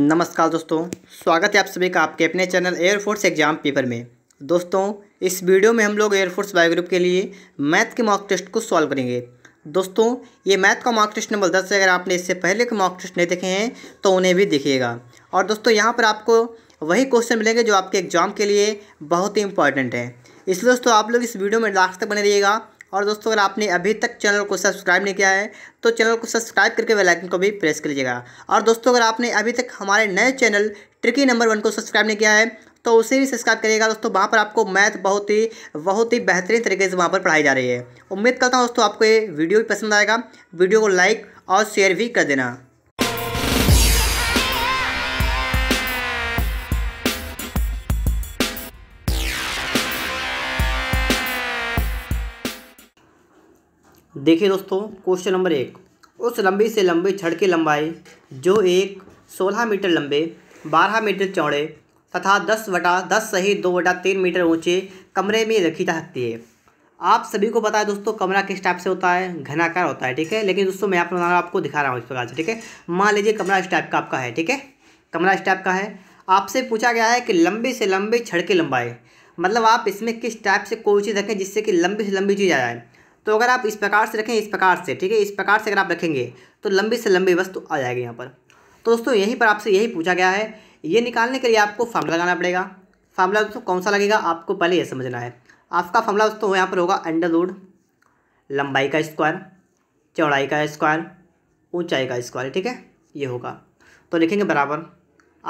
नमस्कार दोस्तों स्वागत है आप सभी का आपके अपने चैनल एयरफोर्स एग्जाम पेपर में दोस्तों इस वीडियो में हम लोग एयरफोर्स बायोग्रुप के लिए मैथ के मॉक टेस्ट को सॉल्व करेंगे दोस्तों ये मैथ का मॉक टेस्ट नंबर दस है अगर आपने इससे पहले के मॉक टेस्ट नहीं देखे हैं तो उन्हें भी देखिएगा और दोस्तों यहाँ पर आपको वही क्वेश्चन मिलेंगे जो आपके एग्जाम के लिए बहुत ही इंपॉर्टेंट है इसलिए दोस्तों आप लोग इस वीडियो में लास्ट तक बने रहिएगा और दोस्तों अगर आपने अभी तक चैनल को सब्सक्राइब नहीं किया है तो चैनल को सब्सक्राइब करके बेल आइकन को भी प्रेस कर लीजिएगा और दोस्तों अगर आपने अभी तक हमारे नए चैनल ट्रिकी नंबर वन को सब्सक्राइब नहीं किया है तो उसे भी सब्सक्राइब करिएगा दोस्तों वहाँ पर आपको मैथ बहुत ही बहुत ही बेहतरीन तरीके से वहाँ पर पढ़ाई जा रही है उम्मीद करता हूँ दोस्तों आपको ये वीडियो भी पसंद आएगा वीडियो को लाइक और शेयर भी कर देना देखिए दोस्तों क्वेश्चन नंबर एक उस लंबी से लंबी छड़ की लंबाई जो एक सोलह मीटर लंबे बारह मीटर चौड़े तथा दस बटा दस सही दो बटा तीन मीटर ऊंचे कमरे में रखी जा सकती है आप सभी को पता है दोस्तों कमरा किस टाइप से होता है घनाकार होता है ठीक है लेकिन दोस्तों मैं आपको आपको दिखा रहा हूँ इस प्रकार से ठीक है मान लीजिए कमरा इस टाइप का आपका है ठीक है कमरा इस टाइप का है आपसे पूछा गया है कि लंबी से लंबी छड़ की लंबाई मतलब आप इसमें किस टाइप से कोई चीज़ रखें जिससे कि लंबी से लंबी चीज़ आ जाए तो अगर आप इस प्रकार से रखें इस प्रकार से ठीक है इस प्रकार से अगर आप रखेंगे तो लंबी से लंबी वस्तु आ जाएगी यहाँ पर तो दोस्तों यहीं पर आपसे यही पूछा गया है ये निकालने के लिए आपको फार्मूला लगाना पड़ेगा फार्मूला दोस्तों कौन सा लगेगा आपको पहले ये समझना है आपका फार्मूला दोस्तों यहाँ पर होगा अंडर रूड लंबाई का स्क्वायर चौड़ाई का स्क्वायर ऊंचाई का स्क्वायर ठीक है ये होगा तो लिखेंगे बराबर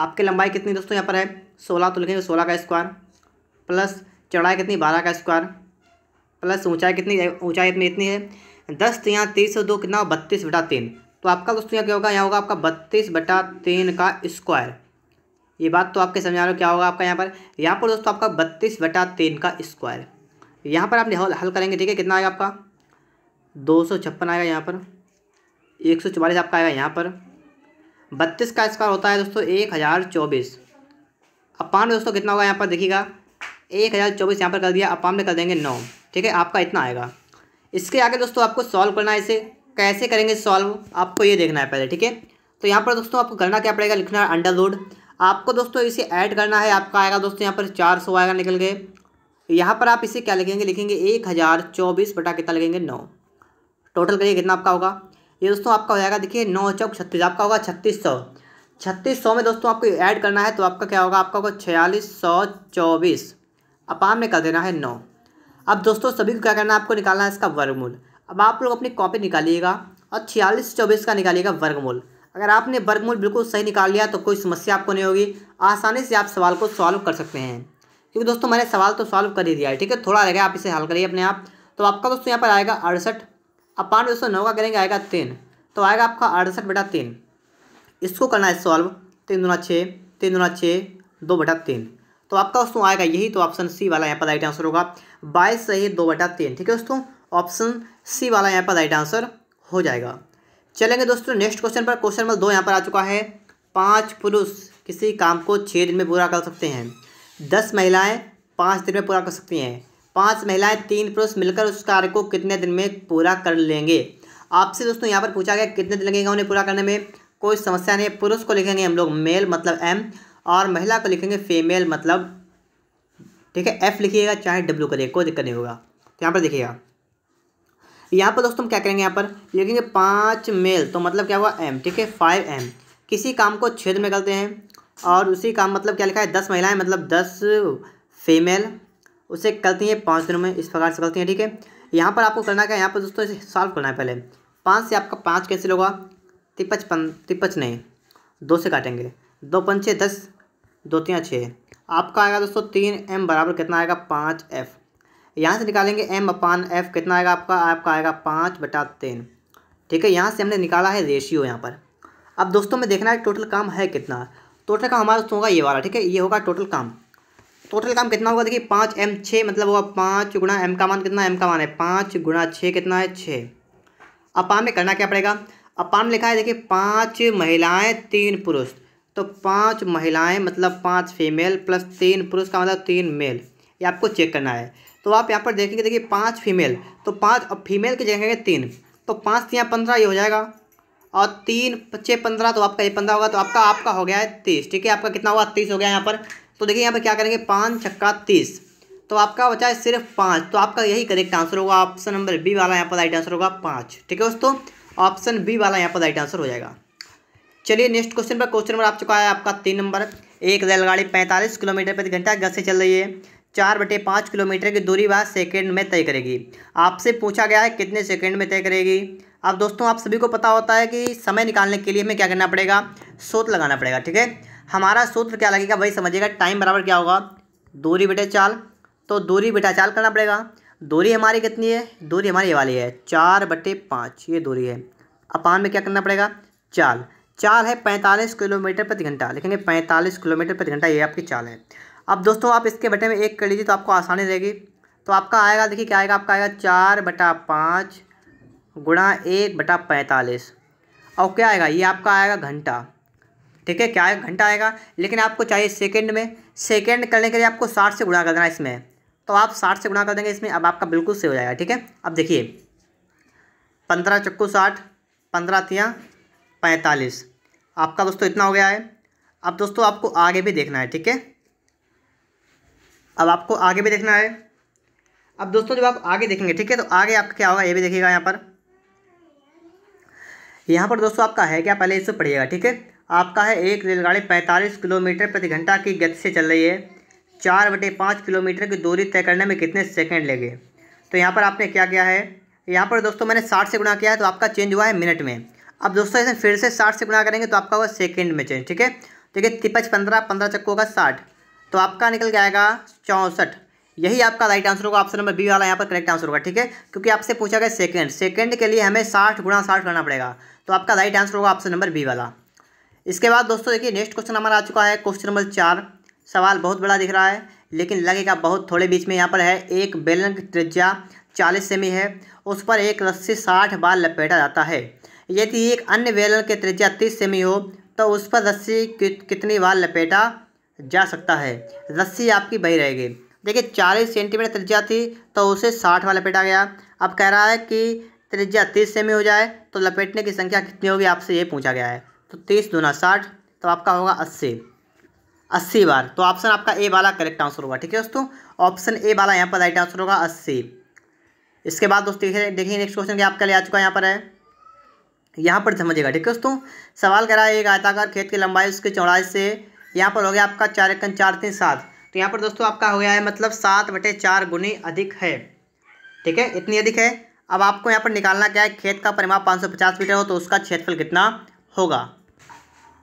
आपकी लंबाई कितनी दोस्तों यहाँ पर है सोलह तो लिखेंगे सोलह का स्क्वायर प्लस चौड़ाई कितनी बारह का स्क्वायर प्लस ऊंचाई कितनी ऊंचाई में इतनी है दस यहाँ तीस सौ दो कितना बत्तीस बटा तीन तो आपका दोस्तों यहाँ क्या होगा यहाँ होगा आपका बत्तीस बटा तीन का स्क्वायर ये बात तो आपके समझा रहे हो क्या होगा आपका यहाँ पर यहाँ पर दोस्तों आपका बत्तीस बटा तीन का स्क्वायर यहाँ पर आप हल करेंगे ठीक है कितना आएगा आपका दो सौ छप्पन आएगा यहाँ पर एक सौ चवालीस आपका आएगा यहाँ पर बत्तीस का स्क्वायर होता है दोस्तों एक हज़ार चौबीस अपान दोस्तों कितना होगा यहाँ पर देखिएगा एक हज़ार चौबीस यहाँ पर कर दिया अपान में कर देंगे नौ ठीक है आपका इतना आएगा इसके आगे दोस्तों आपको सॉल्व करना है इसे कैसे करेंगे सॉल्व आपको ये देखना है पहले ठीक है तो यहाँ पर दोस्तों आपको करना क्या पड़ेगा लिखना है अंडर रूड आपको दोस्तों इसे ऐड करना है आपका आएगा दोस्तों यहाँ पर चार सौ आएगा निकल के यहाँ पर आप इसे क्या लिखेंगे लिखेंगे एक हज़ार चौबीस बटा कितना लिखेंगे नौ टोटल करिए कितना आपका होगा ये दोस्तों आपका हो जाएगा देखिए नौ चौक छत्तीस आपका होगा छत्तीस सौ छत्तीस सौ में दोस्तों आपको ऐड करना है तो आपका क्या होगा आपका होगा छियालीस सौ चौबीस अपाम में कर देना है नौ अब दोस्तों सभी को क्या करना है आपको निकालना है इसका वर्गमूल अब आप लोग अपनी कॉपी निकालिएगा और छियालीस चौबीस का निकालिएगा वर्गमूल अगर आपने वर्गमूल बिल्कुल सही निकाल लिया तो कोई समस्या आपको नहीं होगी आसानी से आप सवाल को सॉल्व कर सकते हैं क्योंकि दोस्तों मैंने सवाल तो सॉल्व कर ही दिया है ठीक है थोड़ा रह गया आप इसे हल करिए अपने आप तो आपका दोस्तों यहाँ पर आएगा अड़सठ अब पाँच दोस्तों नौ का करेंगे आएगा तीन तो आएगा आपका अड़सठ बटा तीन इसको करना है सॉल्व तीन दुना छः तीन दुना छः दो बटा तीन तो आपका दोस्तों आएगा यही तो ऑप्शन सी वाला यहाँ पर राइट आंसर होगा बाईस सही दो बटा तीन ठीक है दोस्तों ऑप्शन सी वाला यहाँ पर राइट आंसर हो जाएगा चलेंगे दोस्तों नेक्स्ट क्वेश्चन पर क्वेश्चन नंबर दो यहाँ पर आ चुका है पाँच पुरुष किसी काम को छः दिन में पूरा कर सकते हैं दस महिलाएँ पाँच दिन में पूरा कर सकती हैं पाँच महिलाएँ तीन पुरुष मिलकर उस कार्य को कितने दिन में पूरा कर लेंगे आपसे दोस्तों यहाँ पर पूछा गया कितने दिन लगेगा उन्हें पूरा करने में कोई समस्या नहीं पुरुष को लिखेंगे हम लोग मेल मतलब एम और महिला को लिखेंगे फीमेल मतलब ठीक है एफ लिखिएगा चाहे डब्ल्यू करिए कोई दिक्कत नहीं होगा तो यहाँ पर देखिएगा यहाँ पर दोस्तों हम क्या करेंगे यहाँ पर लिखेंगे पाँच मेल तो मतलब क्या हुआ एम ठीक है फाइव एम किसी काम को क्षेत्र में करते हैं और उसी काम मतलब क्या लिखा है दस महिलाएं मतलब दस फीमेल उसे करती हैं पाँच दिनों में इस प्रकार से करती हैं ठीक है यहाँ पर आपको करना क्या है यहाँ पर दोस्तों इसे सॉल्व करना है पहले पाँच से आपका पाँच कैंसिल होगा तिपच पन तिपच नहीं दो से काटेंगे दो पंचे दस दो तीन छः आपका आएगा दोस्तों तीन एम बराबर कितना आएगा पाँच एफ यहाँ से निकालेंगे एम अपान एफ कितना आएगा आपका आपका आएगा पाँच बटा तीन ठीक है यहाँ से हमने निकाला है रेशियो यहाँ पर अब दोस्तों में देखना है टोटल काम है कितना टोटल काम हमारा दोस्तों होगा ये वाला ठीक है ये होगा टोटल काम टोटल काम कितना होगा देखिए पाँच एम छः मतलब होगा पाँच गुणा एम का मान कितना एम का मान है पाँच गुणा छः कितना है छः अपान में करना क्या पड़ेगा अपान में लिखा है देखिए पाँच महिलाएँ तीन पुरुष तो पांच महिलाएं मतलब पांच फीमेल प्लस तीन पुरुष का मतलब तीन मेल ये आपको चेक करना है तो आप यहाँ पर देखेंगे देखिए पाँच फीमेल तो पाँच और फीमेल की जगह तीन तो पाँच तियाँ पंद्रह ये हो जाएगा और तीन पच्चे पंद्रह तो आपका ये पंद्रह होगा तो आपका आपका हो गया है तीस ठीक है आपका कितना हुआ तीस हो गया यहाँ पर तो देखिए यहाँ पर क्या करेंगे पाँच छक्का तीस तो आपका बचा है सिर्फ पाँच तो आपका यही करेक्ट आंसर होगा ऑप्शन नंबर बी वाला यहाँ पर राइट आंसर होगा पाँच ठीक है दोस्तों ऑप्शन बी वाला यहाँ पर राइट आंसर हो जाएगा चलिए नेक्स्ट क्वेश्चन पर क्वेश्चन नंबर आप चुका है आपका तीन नंबर एक रेलगाड़ी पैंतालीस किलोमीटर प्रति घंटा गति से चल रही है चार बटे पाँच किलोमीटर की दूरी वह सेकेंड में तय करेगी आपसे पूछा गया है कितने सेकेंड में तय करेगी अब दोस्तों आप सभी को पता होता है कि समय निकालने के लिए हमें क्या करना पड़ेगा सूत्र लगाना पड़ेगा ठीक है हमारा सूत्र क्या लगेगा वही समझिएगा टाइम बराबर क्या होगा दूरी बटे चाल तो दूरी बटा चाल करना पड़ेगा दूरी हमारी कितनी है दूरी हमारी ये वाली है चार बटे पाँच ये दूरी है अपान में क्या करना पड़ेगा चाल चाल है पैंतालीस किलोमीटर प्रति घंटा लिखेंगे पैंतालीस किलोमीटर प्रति घंटा ये आपकी चाल है अब दोस्तों आप इसके बटे में एक कर लीजिए तो आपको आसानी रहेगी तो आपका आएगा देखिए क्या आएगा आपका आएगा चार बटा पाँच गुणा एक बटा पैंतालीस और क्या आएगा ये आपका आएगा घंटा ठीक है क्या आएगा घंटा आएगा लेकिन आपको चाहिए सेकेंड में सेकेंड करने के लिए आपको साठ से गुणा कर देना इसमें तो आप साठ से गुणा कर देंगे इसमें अब आपका बिल्कुल से हो जाएगा ठीक है अब देखिए पंद्रह चक्कू साठ पंद्रह तिया पैंतालीस आपका दोस्तों इतना हो गया है अब दोस्तों आपको आगे भी देखना है ठीक है अब आपको आगे भी देखना है अब दोस्तों जब आप आगे देखेंगे ठीक है तो आगे आपका क्या होगा ये भी देखिएगा यहाँ पर यहाँ पर दोस्तों आपका है क्या पहले इससे पढ़िएगा ठीक है आपका है एक रेलगाड़ी पैंतालीस किलोमीटर प्रति घंटा की गति से चल रही है चार बटे पाँच किलोमीटर की दूरी तय करने में कितने सेकंड लगे तो यहाँ पर आपने क्या किया है यहाँ पर दोस्तों मैंने साठ से गुणा किया है तो आपका चेंज हुआ है मिनट में अब दोस्तों इसे फिर से साठ से गुणा करेंगे तो आपका होगा सेकेंड में चेंज ठीक है देखिए तिपच पंद्रह पंद्रह चक्को का साठ तो आपका निकल के आएगा चौंसठ यही आपका राइट आंसर होगा ऑप्शन नंबर बी वाला यहाँ पर करेक्ट आंसर होगा ठीक है क्योंकि आपसे पूछा गया सेकेंड सेकेंड के लिए हमें साठ गुणा साठ करना पड़ेगा तो आपका राइट आंसर होगा ऑप्शन नंबर बी वाला इसके बाद दोस्तों देखिए नेक्स्ट क्वेश्चन हमारा आ चुका है क्वेश्चन नंबर चार सवाल बहुत बड़ा दिख रहा है लेकिन लगेगा बहुत थोड़े बीच में यहाँ पर है एक बेलन त्रिज्या चालीस सेमी है उस पर एक रस्सी साठ बार लपेटा जाता है यदि एक अन्य बेलन के त्रिज्या तीस सेमी हो तो उस पर रस्सी कितनी बार लपेटा जा सकता है रस्सी आपकी बही रहेगी देखिए चालीस सेंटीमीटर त्रिज्या थी तो उसे साठ बार लपेटा गया अब कह रहा है कि त्रिज्या तीस सेमी हो जाए तो लपेटने की संख्या कितनी होगी आपसे ये पूछा गया है तो तीस दूना साठ तो आपका होगा अस्सी अस्सी बार तो ऑप्शन आपका ए वाला करेक्ट आंसर होगा ठीक है दोस्तों ऑप्शन ए वाला यहाँ पर राइट आंसर होगा अस्सी इसके बाद दोस्तों देखिए नेक्स्ट क्वेश्चन क्या आपका ले आ चुका यहाँ पर है यहाँ पर समझिएगा ठीक है दोस्तों सवाल है एक आयताकार खेत की लंबाई उसके चौड़ाई से यहाँ पर हो गया आपका चार एक चार तीन सात तो यहाँ पर दोस्तों आपका हो गया है मतलब सात बटे चार गुनी अधिक है ठीक है इतनी अधिक है अब आपको यहाँ पर निकालना क्या है खेत का परिमाप पचास मीटर हो तो उसका क्षेत्रफल कितना होगा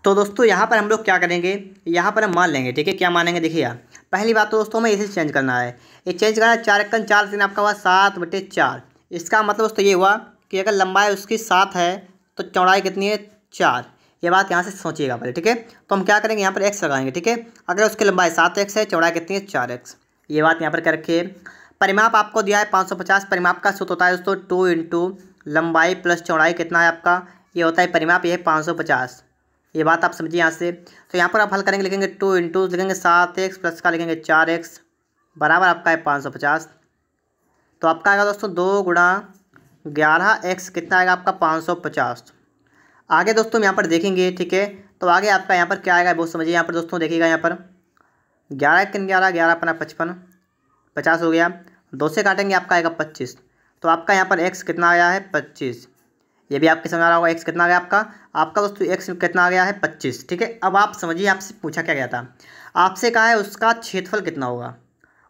तो दोस्तों यहाँ पर हम लोग क्या करेंगे यहाँ पर हम मान लेंगे ठीक है क्या मानेंगे देखिए यार पहली बात तो दोस्तों हमें इसे चेंज करना है ये चेंज करना है चार एक चार तीन आपका हुआ सात बटे चार इसका मतलब दोस्तों ये हुआ कि अगर लंबाई उसकी सात है तो चौड़ाई कितनी है चार ये बात यहाँ से सोचिएगा पहले ठीक है तो हम क्या करेंगे यहाँ पर एक्स लगाएंगे ठीक है अगर उसकी लंबाई सात एक्स है चौड़ाई कितनी है चार एक्स ये बात यहाँ पर कर रखिए परिमाप आपको दिया है पाँच सौ पचास परिमाप का सूत्र होता है दोस्तों टू इंटू लंबाई प्लस चौड़ाई कितना है आपका ये होता है परिमाप ये है पाँच सौ पचास ये बात आप समझिए यहाँ से तो यहाँ पर आप हल करेंगे लिखेंगे टू इंटू लिखेंगे सात एक्स प्लस का लिखेंगे चार एक्स बराबर आपका है पाँच सौ पचास तो आपका आएगा दोस्तों दो गुणा ग्यारह एक्स कितना आएगा आपका पाँच सौ पचास आगे दोस्तों यहाँ पर देखेंगे ठीक है तो आगे आपका यहाँ पर क्या आएगा बहुत समझिए यहाँ पर दोस्तों देखिएगा यहाँ पर ग्यारह तीन ग्यारह ग्यारह अपना पचपन पचास हो गया दो से काटेंगे आपका आएगा पच्चीस तो आपका यहाँ पर एक्स कितना आया है पच्चीस ये भी आपके समझ आ रहा होगा एक्स कितना आ गया आपका आपका दोस्तों एक्स कितना आ गया है पच्चीस ठीक है अब आप समझिए आपसे पूछा क्या गया था आपसे कहा है उसका क्षेत्रफल कितना होगा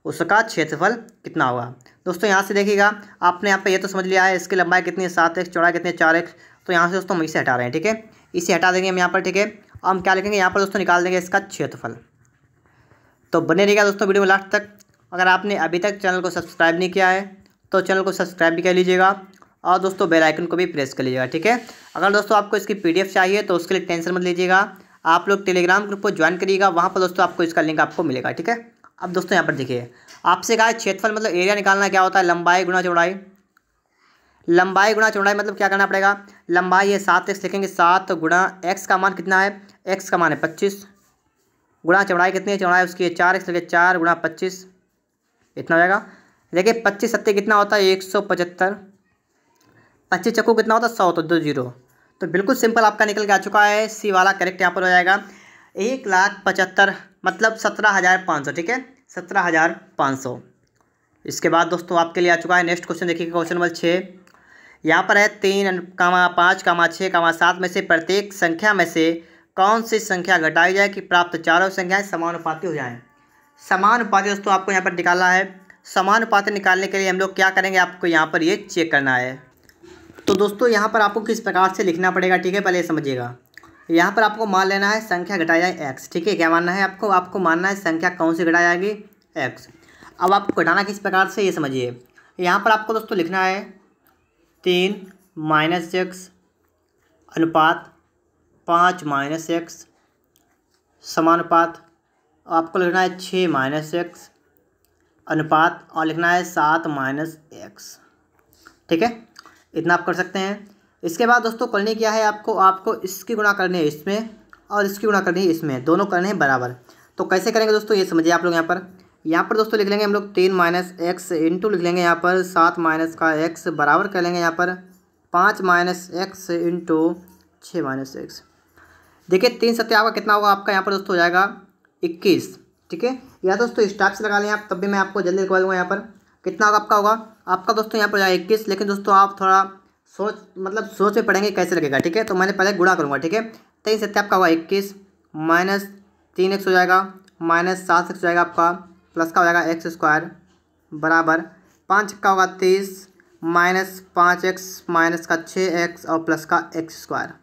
उसका क्षेत्रफल कितना होगा दोस्तों यहाँ से देखिएगा आपने यहाँ पे ये तो समझ लिया है इसकी लंबाई कितनी है सात एक्स चौड़ा कितनी है चार एक्स तो यहाँ से दोस्तों हम इसे हटा रहे हैं ठीक है इसे हटा देंगे हम यहाँ पर ठीक है अब हम क्या लिखेंगे यहाँ पर दोस्तों निकाल देंगे इसका क्षेत्रफल तो बने रहेगा दोस्तों वीडियो में लास्ट तक अगर आपने अभी तक चैनल को सब्सक्राइब नहीं किया है तो चैनल को सब्सक्राइब भी कर लीजिएगा और दोस्तों बेल आइकन को भी प्रेस कर लीजिएगा ठीक है अगर दोस्तों आपको इसकी पीडीएफ चाहिए तो उसके लिए टेंशन मत लीजिएगा आप लोग टेलीग्राम ग्रुप को ज्वाइन करिएगा वहाँ पर दोस्तों आपको इसका लिंक आपको मिलेगा ठीक है अब दोस्तों यहाँ पर देखिए आपसे कहा क्षेत्रफल मतलब एरिया निकालना क्या होता है लंबाई गुणा चौड़ाई लंबाई गुणा चौड़ाई मतलब क्या करना पड़ेगा लंबाई है सात एक्स लिखेंगे सात गुणा एक्स का मान कितना है एक्स का मान है पच्चीस गुणा चौड़ाई कितनी है चौड़ाई उसकी है चार एक्स लिखे चार गुणा पच्चीस इतना हो जाएगा देखिए पच्चीस सत्ते कितना होता है एक सौ पचहत्तर पच्चीस चक्कू कितना होता है सौ तो दो जीरो तो बिल्कुल सिंपल आपका निकल के आ चुका है सी वाला करेक्ट यहाँ पर हो जाएगा एक लाख पचहत्तर मतलब सत्रह हज़ार पाँच सौ ठीक है सत्रह हज़ार पाँच सौ इसके बाद दोस्तों आपके लिए आ चुका है नेक्स्ट क्वेश्चन देखिए क्वेश्चन नंबर छः यहाँ पर है तीन कामा पाँच कामा छः कामा सात में से प्रत्येक संख्या में से कौन सी संख्या घटाई जाए कि प्राप्त चारों संख्याएं समानुपाती हो जाएं समानुपाती दोस्तों आपको यहाँ पर निकालना है समानुपाती निकालने के लिए हम लोग क्या करेंगे आपको यहाँ पर ये चेक करना है तो दोस्तों यहाँ पर आपको किस प्रकार से लिखना पड़ेगा ठीक है पहले समझिएगा यहाँ पर आपको मान लेना है संख्या घटाई जाए एक्स ठीक है क्या मानना है आपको आपको मानना है संख्या कौन से घटाई जाएगी एक्स अब आपको घटाना किस प्रकार से ये समझिए यहाँ पर आपको दोस्तों लिखना है तीन माइनस एक्स अनुपात पाँच माइनस एक्स समानुपात आपको लिखना है छः माइनस एक्स अनुपात और लिखना है सात माइनस एक्स ठीक है इतना आप कर सकते हैं इसके बाद दोस्तों करने क्या है आपको आपको इसकी गुणा करनी है इसमें और इसकी गुणा करनी है इसमें दोनों करने हैं बराबर तो कैसे करेंगे दोस्तों ये समझिए आप लोग यहाँ पर यहाँ पर दोस्तों लिख लेंगे हम लोग तीन माइनस एक्स इंटू लिख लेंगे यहाँ पर सात माइनस का एक्स बराबर कर लेंगे यहाँ पर पाँच माइनस एक्स इंटू छः माइनस एक्स देखिए तीन सत्या आपका कितना होगा आपका यहाँ पर दोस्तों हो जाएगा इक्कीस ठीक है या दोस्तों स्टाफ से लगा लें आप तब भी मैं आपको जल्दी लिखवा दूँगा यहाँ पर कितना होगा आपका होगा आपका दोस्तों यहाँ पर हो जाएगा इक्कीस लेकिन दोस्तों आप थोड़ा सोच मतलब सोच में पढ़ेंगे कैसे लगेगा ठीक है तो मैंने पहले गुणा करूँगा ठीक है तेईस तो सत्य आपका हुआ इक्कीस माइनस तीन एक्स हो जाएगा माइनस सात एक्स हो जाएगा आपका प्लस का हो जाएगा एक्स स्क्वायर बराबर पाँच का होगा तीस माइनस पाँच एक्स माइनस का छः एक्स और प्लस का एक्स स्क्वायर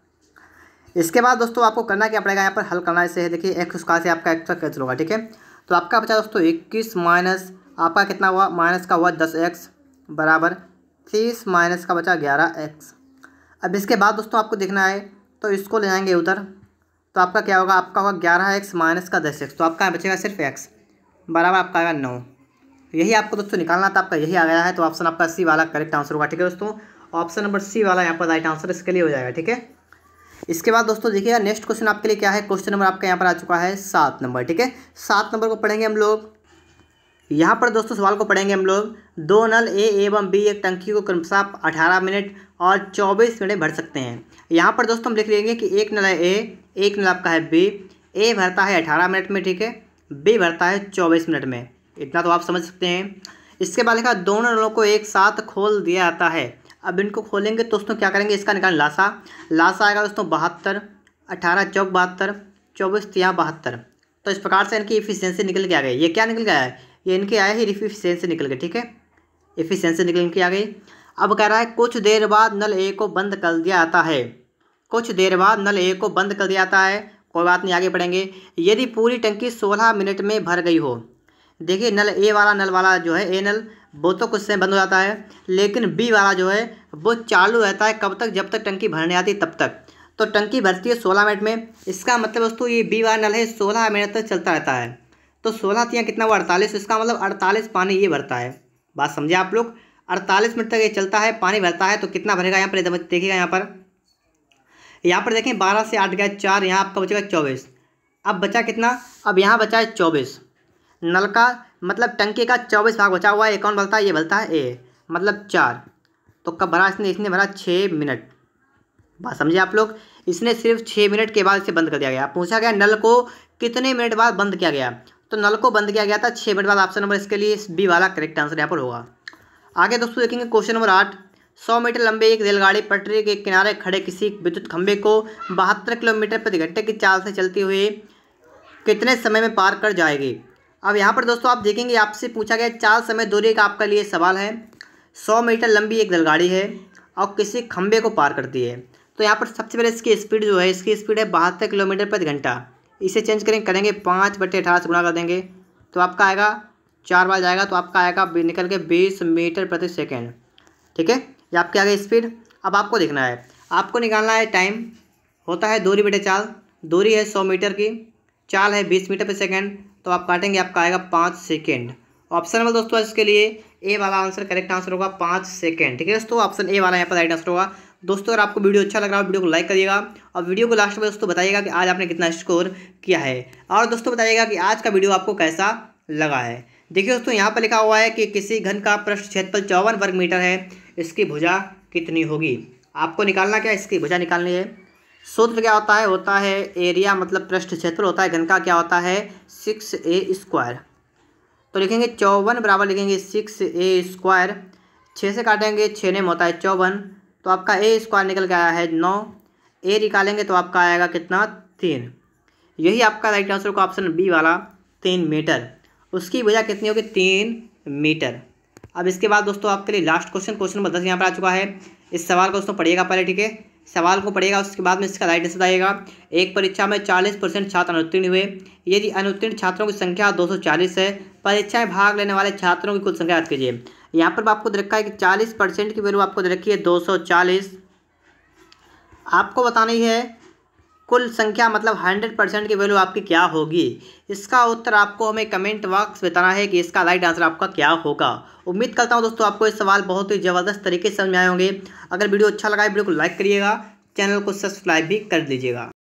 इसके बाद दोस्तों आपको करना क्या पड़ेगा यहाँ पर हल करना इसे है देखिए एक्स स्क्वायर से आपका एक्स कैंसिल होगा ठीक है तो आपका बचा दोस्तों इक्कीस माइनस आपका कितना हुआ माइनस का हुआ दस एक्स बराबर तीस माइनस का बचा ग्यारह एक्स अब इसके बाद दोस्तों आपको देखना है तो इसको ले जाएंगे उधर तो आपका क्या होगा आपका होगा ग्यारह एक्स माइनस का दस एक्स तो आपका बचेगा सिर्फ एक्स बराबर आपका आएगा नौ यही आपको दोस्तों निकालना था आपका यही आ गया है तो ऑप्शन आपका सी वाला करेक्ट आंसर होगा ठीक है दोस्तों ऑप्शन नंबर सी वाला यहाँ पर राइट आंसर इसके लिए हो जाएगा ठीक है इसके बाद दोस्तों देखिएगा नेक्स्ट क्वेश्चन आपके लिए क्या है क्वेश्चन नंबर आपका यहाँ पर आ चुका है सात नंबर ठीक है सात नंबर को पढ़ेंगे हम लोग यहाँ पर दोस्तों सवाल को पढ़ेंगे हम लोग दो नल ए एवं बी एक टंकी को क्रमशः अठारह मिनट और चौबीस मिनट भर सकते हैं यहाँ पर दोस्तों हम लिख लेंगे कि एक नल है ए एक नल आपका है बी ए भरता है अठारह मिनट में ठीक है बी भरता है चौबीस मिनट में इतना तो आप समझ सकते हैं इसके बाद लिखा दोनों नलों को एक साथ खोल दिया जाता है अब इनको खोलेंगे तो दोस्तों क्या करेंगे इसका निकाल लाशा लाशा आएगा दोस्तों बहत्तर अठारह चौक बहत्तर चौबीस तिया बहत्तर तो इस प्रकार से इनकी इफिशियंसी निकल के आ गई ये क्या निकल गया है ये इनके आया ही रिफिफिशेंस से निकल के ठीक है एफिशिएंसी से निकल के आ गई अब कह रहा है कुछ देर बाद नल ए को बंद कर दिया जाता है कुछ देर बाद नल ए को बंद कर दिया जाता है कोई बात नहीं आगे बढ़ेंगे यदि पूरी टंकी सोलह मिनट में भर गई हो देखिए नल ए वाला नल वाला जो है ए नल वो तो कुछ समय बंद हो जाता है लेकिन बी वाला जो है वो चालू रहता है कब तक जब तक टंकी भरने आती तब तक तो टंकी भरती है सोलह मिनट में इसका मतलब दोस्तों ये बी वाला नल है सोलह मिनट तक चलता रहता है तो सोलह तिया कितना हुआ अड़तालीस इसका मतलब अड़तालीस पानी ये भरता है बात समझे आप लोग अड़तालीस मिनट तक ये चलता है पानी भरता है तो कितना भरेगा यहाँ पर देखिएगा यहाँ पर यहाँ पर देखें बारह से आठ गए चार यहाँ आपका बचेगा चौबीस अब बचा कितना अब यहाँ बचा है चौबीस नल का मतलब टंकी का चौबीस भाग बचा हुआ है कौन भरता है ये भरता है ए मतलब चार तो कब भरा इसने इसने भरा छः मिनट बात समझे आप लोग इसने सिर्फ छः मिनट के बाद इसे बंद कर दिया गया पूछा गया नल को कितने मिनट बाद बंद किया गया तो नल को बंद किया गया था छः मिनट बाद ऑप्शन नंबर इसके लिए बी वाला करेक्ट आंसर यहाँ पर होगा आगे दोस्तों देखेंगे क्वेश्चन नंबर आठ सौ मीटर लंबे एक रेलगाड़ी पटरी के किनारे खड़े किसी विद्युत खंभे को बहत्तर किलोमीटर प्रति घंटे की चाल से चलते हुए कितने समय में पार कर जाएगी अब यहाँ पर दोस्तों आप देखेंगे आपसे पूछा गया चाल समय दूरी का आपका लिए सवाल है सौ मीटर लंबी एक रेलगाड़ी है और किसी खंभे को पार करती है तो यहाँ पर सबसे पहले इसकी स्पीड जो है इसकी स्पीड है बहत्तर किलोमीटर प्रति घंटा इसे चेंज करेंगे करेंगे पाँच बटे अठारह से गुणा कर देंगे तो आपका आएगा चार बार जाएगा तो आपका आएगा निकल के बीस मीटर प्रति सेकेंड ठीक है ये आपके आगे स्पीड अब आपको देखना है आपको निकालना है टाइम होता है दूरी बटे चाल दूरी है सौ मीटर की चाल है बीस मीटर पर सेकेंड तो आप काटेंगे आपका आएगा पाँच सेकेंड ऑप्शन नंबर दोस्तों इसके लिए ए वाला आंसर करेक्ट आंसर होगा पाँच सेकेंड ठीक है दोस्तों ऑप्शन ए वाला यहाँ पर राइट आंसर होगा दोस्तों अगर आपको वीडियो अच्छा लग रहा है वीडियो को लाइक करिएगा और वीडियो को लास्ट में दोस्तों बताइएगा कि आज आपने कितना स्कोर किया है और दोस्तों बताइएगा कि आज का वीडियो आपको कैसा लगा है देखिए दोस्तों यहाँ पर लिखा हुआ है कि किसी घन का पृष्ठ क्षेत्रफल चौवन वर्ग मीटर है इसकी भुजा कितनी होगी आपको निकालना क्या इसकी भुजा निकालनी है सूत्र क्या होता है होता है एरिया मतलब पृष्ठ क्षेत्र होता है घन का क्या होता है सिक्स ए स्क्वायर तो लिखेंगे चौवन बराबर लिखेंगे सिक्स ए स्क्वायर छः से काटेंगे छः नेम होता है चौवन तो आपका ए स्क्वायर निकल के आया है नौ ए निकालेंगे तो आपका आएगा कितना तीन यही आपका राइट आंसर होगा ऑप्शन बी वाला तीन मीटर उसकी वजह कितनी होगी तीन मीटर अब इसके बाद दोस्तों आपके लिए लास्ट क्वेश्चन क्वेश्चन नंबर दस यहाँ पर आ चुका है इस सवाल को दोस्तों पढ़िएगा पहले ठीक है सवाल को पढ़िएगा उसके बाद में इसका राइट आंसर आएगा एक परीक्षा में चालीस परसेंट छात्र अनुत्तीर्ण हुए यदि अनुत्तीर्ण छात्रों की संख्या दो सौ चालीस है परीक्षा में भाग लेने वाले छात्रों की कुल संख्या याद कीजिए यहाँ पर आपको दे रखा है कि चालीस परसेंट की वैल्यू आपको दे रखी है दो सौ चालीस आपको बतानी है कुल संख्या मतलब हंड्रेड परसेंट की वैल्यू आपकी क्या होगी इसका उत्तर आपको हमें कमेंट बॉक्स बताना है कि इसका राइट आंसर आपका क्या होगा उम्मीद करता हूँ दोस्तों आपको ये सवाल बहुत ही ज़बरदस्त तरीके से समझ में आए होंगे अगर वीडियो अच्छा लगा है वीडियो को लाइक करिएगा चैनल को सब्सक्राइब भी कर दीजिएगा